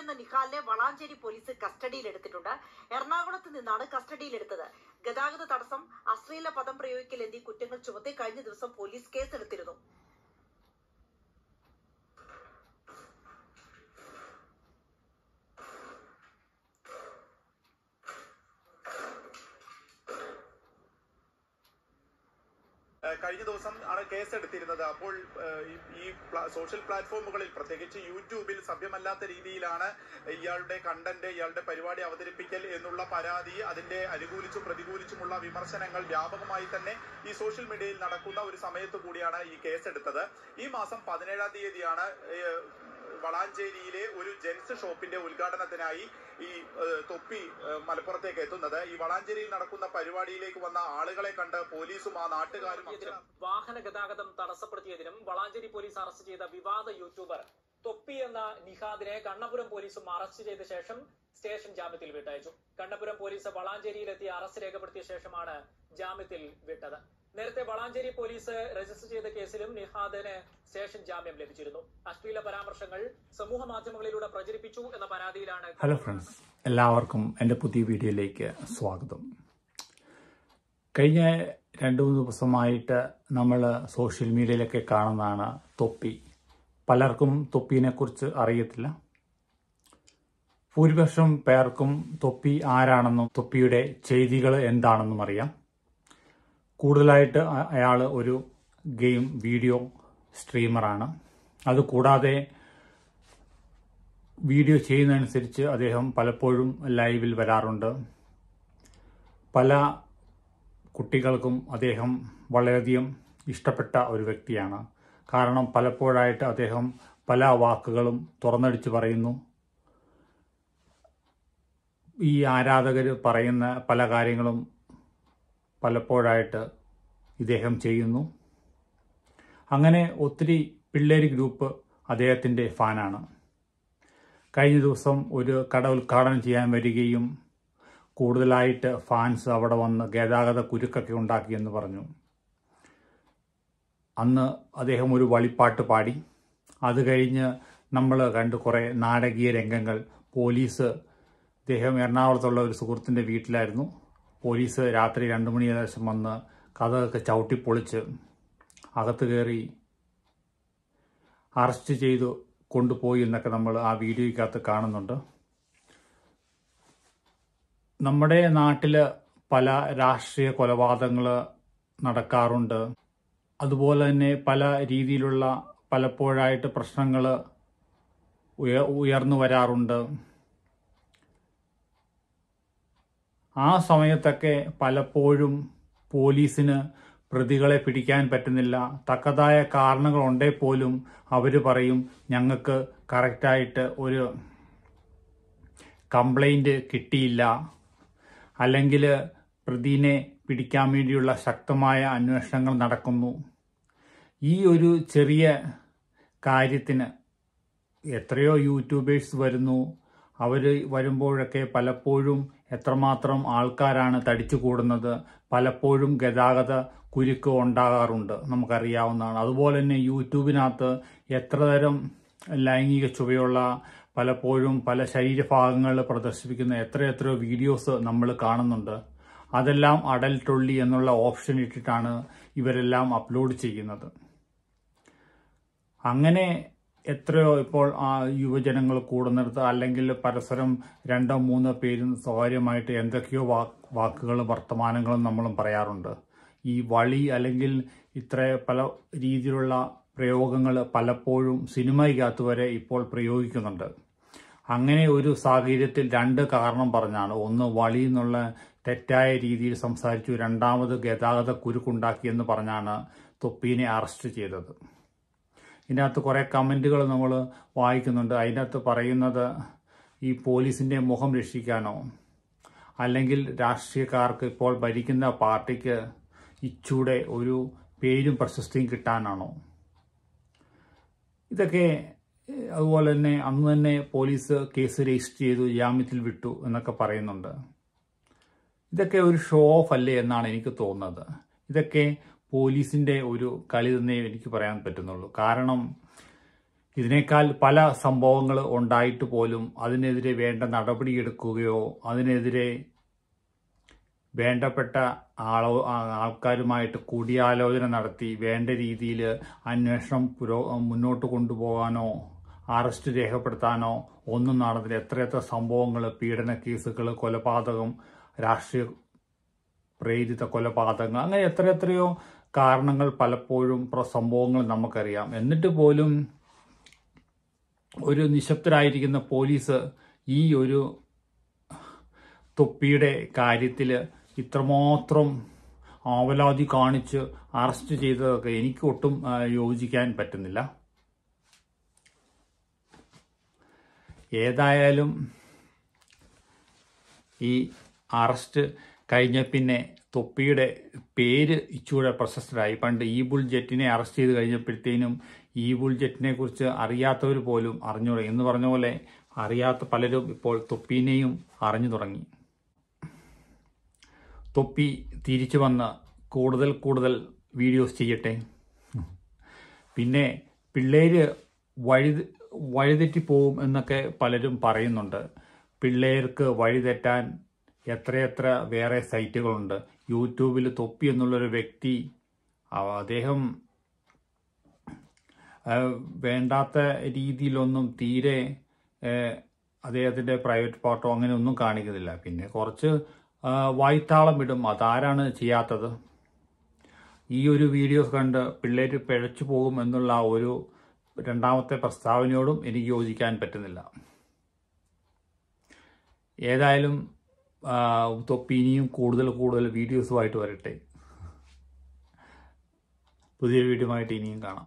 എന്ന നിഹാലിനെ വളാഞ്ചേരി പോലീസ് കസ്റ്റഡിയിലെടുത്തിട്ടുണ്ട് എറണാകുളത്ത് നിന്നാണ് കസ്റ്റഡിയിലെടുത്തത് ഗതാഗത തടസ്സം അശ്ലീല പദം പ്രയോഗിക്കൽ എന്നീ കുറ്റങ്ങൾ ചുമത്തി കഴിഞ്ഞ ദിവസം പോലീസ് കേസെടുത്തിരുന്നു കഴിഞ്ഞ ദിവസം ആണ് എടുത്തിരുന്നത് അപ്പോൾ ഈ സോഷ്യൽ പ്ലാറ്റ്ഫോമുകളിൽ പ്രത്യേകിച്ച് യൂട്യൂബിൽ സഭ്യമല്ലാത്ത രീതിയിലാണ് ഇയാളുടെ കണ്ടന്റ് ഇയാളുടെ പരിപാടി അവതരിപ്പിക്കൽ എന്നുള്ള പരാതി അതിന്റെ അനുകൂലിച്ചും പ്രതികൂലിച്ചുമുള്ള വിമർശനങ്ങൾ വ്യാപകമായി തന്നെ ഈ സോഷ്യൽ മീഡിയയിൽ നടക്കുന്ന ഒരു സമയത്ത് കൂടിയാണ് ഈ എടുത്തത് ഈ മാസം പതിനേഴാം തീയതിയാണ് വളാഞ്ചേരിയിലെ ഒരു ജെൻസ് ഷോപ്പിന്റെ ഉദ്ഘാടനത്തിനായി ഈ തൊപ്പി മലപ്പുറത്തേക്ക് എത്തുന്നത് ഈ വളാഞ്ചേരിയിൽ നടക്കുന്ന പരിപാടിയിലേക്ക് വന്ന ആളുകളെ കണ്ട് പോലീസും ആ നാട്ടുകാരും വാഹന ഗതാഗതം തടസ്സപ്പെടുത്തിയതിനും വളാഞ്ചേരി പോലീസ് അറസ്റ്റ് ചെയ്ത വിവാദ യൂട്യൂബർ തൊപ്പി എന്ന നിഹാദിനെ കണ്ണപുരം പോലീസും അറസ്റ്റ് ചെയ്ത ശേഷം സ്റ്റേഷൻ ജാമ്യത്തിൽ വിട്ടയച്ചു കണ്ണപുരം പോലീസ് വളാഞ്ചേരിയിലെത്തി അറസ്റ്റ് രേഖപ്പെടുത്തിയ ശേഷമാണ് ജാമ്യത്തിൽ വിട്ടത് നേരത്തെ വളാഞ്ചേരി പോലീസ് രജിസ്റ്റർ ചെയ്ത കേസിലും നിഹാദിന് സ്റ്റേഷൻ ജാമ്യം ലഭിച്ചിരുന്നു അശ്ലീല പരാമർശങ്ങൾ സമൂഹ മാധ്യമങ്ങളിലൂടെ പ്രചരിപ്പിച്ചു എന്ന പരാതിയിലാണ് ഹലോ ഫ്രണ്ട്സ് എല്ലാവർക്കും എൻ്റെ പുതിയ വീഡിയോയിലേക്ക് സ്വാഗതം കഴിഞ്ഞ രണ്ട് മൂന്ന് ദിവസമായിട്ട് നമ്മൾ സോഷ്യൽ മീഡിയയിലൊക്കെ കാണുന്നതാണ് തൊപ്പി പലർക്കും തൊപ്പിനെക്കുറിച്ച് അറിയത്തില്ല ഭൂരിപക്ഷം പേർക്കും തൊപ്പി ആരാണെന്നും തൊപ്പിയുടെ ചെയ്തികൾ എന്താണെന്നും അറിയാം കൂടുതലായിട്ട് അയാൾ ഒരു ഗെയിം വീഡിയോ സ്ട്രീമറാണ് അതുകൂടാതെ വീഡിയോ ചെയ്യുന്നതനുസരിച്ച് അദ്ദേഹം പലപ്പോഴും ലൈവിൽ വരാറുണ്ട് പല കുട്ടികൾക്കും അദ്ദേഹം വളരെയധികം ഇഷ്ടപ്പെട്ട ഒരു വ്യക്തിയാണ് കാരണം പലപ്പോഴായിട്ട് അദ്ദേഹം പല വാക്കുകളും തുറന്നടിച്ച് പറയുന്നു ഈ ആരാധകർ പറയുന്ന പല കാര്യങ്ങളും പലപ്പോഴായിട്ട് ഇദ്ദേഹം ചെയ്യുന്നു അങ്ങനെ ഒത്തിരി പിള്ളേര് ഗ്രൂപ്പ് അദ്ദേഹത്തിൻ്റെ ഫാനാണ് കഴിഞ്ഞ ദിവസം ഒരു കട ഉദ്ഘാടനം ചെയ്യാൻ വരികയും കൂടുതലായിട്ട് ഫാൻസ് അവിടെ വന്ന് ഗതാഗത കുരുക്കൊക്കെ ഉണ്ടാക്കിയെന്ന് പറഞ്ഞു അന്ന് അദ്ദേഹം ഒരു വളിപ്പാട്ട് പാടി അത് കഴിഞ്ഞ് നമ്മൾ കണ്ട് കുറേ നാടകീയ രംഗങ്ങൾ പോലീസ് അദ്ദേഹം എറണാകുളത്തുള്ള ഒരു സുഹൃത്തിൻ്റെ വീട്ടിലായിരുന്നു പോലീസ് രാത്രി രണ്ട് മണി ഏകദേശം വന്ന് കഥകൊക്കെ ചവിട്ടിപ്പൊളിച്ച് അകത്ത് കയറി അറസ്റ്റ് ചെയ്ത് കൊണ്ടുപോയി എന്നൊക്കെ നമ്മൾ ആ വീഡിയോയ്ക്കകത്ത് കാണുന്നുണ്ട് നമ്മുടെ നാട്ടിൽ പല രാഷ്ട്രീയ കൊലപാതകങ്ങൾ നടക്കാറുണ്ട് അതുപോലെ തന്നെ പല രീതിയിലുള്ള പലപ്പോഴായിട്ട് പ്രശ്നങ്ങൾ ഉയർന്നു വരാറുണ്ട് ആ സമയത്തൊക്കെ പലപ്പോഴും പോലീസിന് പ്രതികളെ പിടിക്കാൻ പറ്റുന്നില്ല തക്കതായ കാരണങ്ങളുണ്ടേ പോലും അവർ പറയും ഞങ്ങൾക്ക് കറക്റ്റായിട്ട് ഒരു കംപ്ലൈൻറ്റ് കിട്ടിയില്ല അല്ലെങ്കിൽ പ്രതിനെ പിടിക്കാൻ വേണ്ടിയുള്ള ശക്തമായ അന്വേഷണങ്ങൾ നടക്കുന്നു ഈ ഒരു ചെറിയ കാര്യത്തിന് എത്രയോ യൂട്യൂബേഴ്സ് വരുന്നു അവർ വരുമ്പോഴൊക്കെ പലപ്പോഴും എത്രമാത്രം ആൾക്കാരാണ് തടിച്ചു കൂടുന്നത് പലപ്പോഴും ഗതാഗത കുരുക്ക് ഉണ്ടാകാറുണ്ട് നമുക്കറിയാവുന്നതാണ് അതുപോലെ തന്നെ യൂട്യൂബിനകത്ത് എത്ര തരം ലൈംഗിക ചുവയുള്ള പലപ്പോഴും പല ശരീരഭാഗങ്ങൾ പ്രദർശിപ്പിക്കുന്ന എത്ര എത്രയോ വീഡിയോസ് നമ്മൾ കാണുന്നുണ്ട് അതെല്ലാം അടൽട്ടൊള്ളി എന്നുള്ള ഓപ്ഷൻ ഇട്ടിട്ടാണ് ഇവരെല്ലാം അപ്ലോഡ് ചെയ്യുന്നത് അങ്ങനെ എത്രയോ ഇപ്പോൾ ആ യുവജനങ്ങൾ കൂടുന്നിടത്ത് അല്ലെങ്കിൽ പരസ്പരം രണ്ടോ മൂന്നോ പേരും സ്വകാര്യമായിട്ട് എന്തൊക്കെയോ വാക്കുകളും വർത്തമാനങ്ങളും നമ്മളും പറയാറുണ്ട് ഈ വളി അല്ലെങ്കിൽ ഇത്ര പല രീതിയിലുള്ള പ്രയോഗങ്ങൾ പലപ്പോഴും സിനിമയ്ക്കകത്ത് വരെ ഇപ്പോൾ പ്രയോഗിക്കുന്നുണ്ട് അങ്ങനെ ഒരു സാഹചര്യത്തിൽ രണ്ട് കാരണം പറഞ്ഞാണ് ഒന്ന് വളി എന്നുള്ള തെറ്റായ രീതിയിൽ സംസാരിച്ചു രണ്ടാമത് ഗതാഗത കുരുക്കുണ്ടാക്കിയെന്ന് പറഞ്ഞാണ് തൊപ്പീനെ അറസ്റ്റ് ചെയ്തത് ഇതിനകത്ത് കുറേ കമൻറ്റുകൾ നമ്മൾ വായിക്കുന്നുണ്ട് അതിനകത്ത് പറയുന്നത് ഈ പോലീസിൻ്റെ മുഖം രക്ഷിക്കാനോ അല്ലെങ്കിൽ രാഷ്ട്രീയക്കാർക്ക് ഇപ്പോൾ ഭരിക്കുന്ന പാർട്ടിക്ക് ഇച്ചൂടെ ഒരു പേരും പ്രശസ്തിയും കിട്ടാനാണോ ഇതൊക്കെ അതുപോലെ തന്നെ അന്ന് തന്നെ പോലീസ് കേസ് രജിസ്റ്റർ ചെയ്തു ജാമ്യത്തിൽ വിട്ടു എന്നൊക്കെ പറയുന്നുണ്ട് ഇതൊക്കെ ഒരു ഷോ ഓഫ് അല്ലേ എന്നാണ് എനിക്ക് തോന്നുന്നത് ഇതൊക്കെ പോലീസിൻ്റെ ഒരു കളി തന്നെ എനിക്ക് പറയാൻ പറ്റുന്നുള്ളൂ കാരണം ഇതിനേക്കാൾ പല സംഭവങ്ങൾ ഉണ്ടായിട്ട് പോലും അതിനെതിരെ വേണ്ട നടപടിയെടുക്കുകയോ അതിനെതിരെ വേണ്ടപ്പെട്ട ആളോ ആൾക്കാരുമായിട്ട് കൂടിയാലോചന നടത്തി വേണ്ട രീതിയിൽ അന്വേഷണം പുരോ മുന്നോട്ട് കൊണ്ടുപോകാനോ അറസ്റ്റ് രേഖപ്പെടുത്താനോ ഒന്നും നടന്നില്ല എത്രയെത്ര സംഭവങ്ങൾ പീഡന കേസുകൾ കൊലപാതകം രാഷ്ട്രീയ പ്രേരിത കൊലപാതകങ്ങൾ അങ്ങനെ എത്ര എത്രയോ കാരണങ്ങൾ പലപ്പോഴും സംഭവങ്ങൾ നമുക്കറിയാം എന്നിട്ട് പോലും ഒരു നിശബ്ദരായിരിക്കുന്ന പോലീസ് ഈ ഒരു തൊപ്പിയുടെ കാര്യത്തിൽ ഇത്രമാത്രം ആവലാതി കാണിച്ച് അറസ്റ്റ് ചെയ്തതൊക്കെ എനിക്ക് ഒട്ടും യോജിക്കാൻ പറ്റുന്നില്ല ഏതായാലും ഈ അറസ്റ്റ് കഴിഞ്ഞ പിന്നെ തൊപ്പിയുടെ പേര് ഇച്ചൂടെ പ്രശസ്തരായി പണ്ട് ഈ ബുൾ ജെറ്റിനെ അറസ്റ്റ് ചെയ്ത് കഴിഞ്ഞപ്പോഴത്തേനും ഈ ബുൾ ജെറ്റിനെ കുറിച്ച് അറിയാത്തവർ പോലും അറിഞ്ഞു എന്ന് പറഞ്ഞ പോലെ അറിയാത്ത പലരും ഇപ്പോൾ തൊപ്പീനെയും അറിഞ്ഞു തുടങ്ങി തൊപ്പി തിരിച്ചു വന്ന് കൂടുതൽ കൂടുതൽ വീഡിയോസ് ചെയ്യട്ടെ പിന്നെ പിള്ളേര് വഴി വഴിതെറ്റിപ്പോവും എന്നൊക്കെ പലരും പറയുന്നുണ്ട് പിള്ളേർക്ക് വഴിതെറ്റാൻ എത്രയെത്ര വേറെ സൈറ്റുകളുണ്ട് യൂട്യൂബിൽ തൊപ്പി എന്നുള്ളൊരു വ്യക്തി അദ്ദേഹം വേണ്ടാത്ത രീതിയിലൊന്നും തീരെ അദ്ദേഹത്തിൻ്റെ പ്രൈവറ്റ് ഫോട്ടോ അങ്ങനെ ഒന്നും കാണിക്കുന്നില്ല പിന്നെ കുറച്ച് വായ്ത്താളം ഇടും അതാരാണ് ചെയ്യാത്തത് ഈ ഒരു വീഡിയോസ് കണ്ട് പിള്ളേർ പിഴച്ചു പോകും എന്നുള്ള ഒരു രണ്ടാമത്തെ പ്രസ്താവനയോടും എനിക്ക് യോജിക്കാൻ പറ്റുന്നില്ല ഏതായാലും ഇനിയും കൂടുതൽ കൂടുതൽ വീഡിയോസുമായിട്ട് വരട്ടെ പുതിയ വീഡിയോ ആയിട്ട് ഇനിയും കാണാം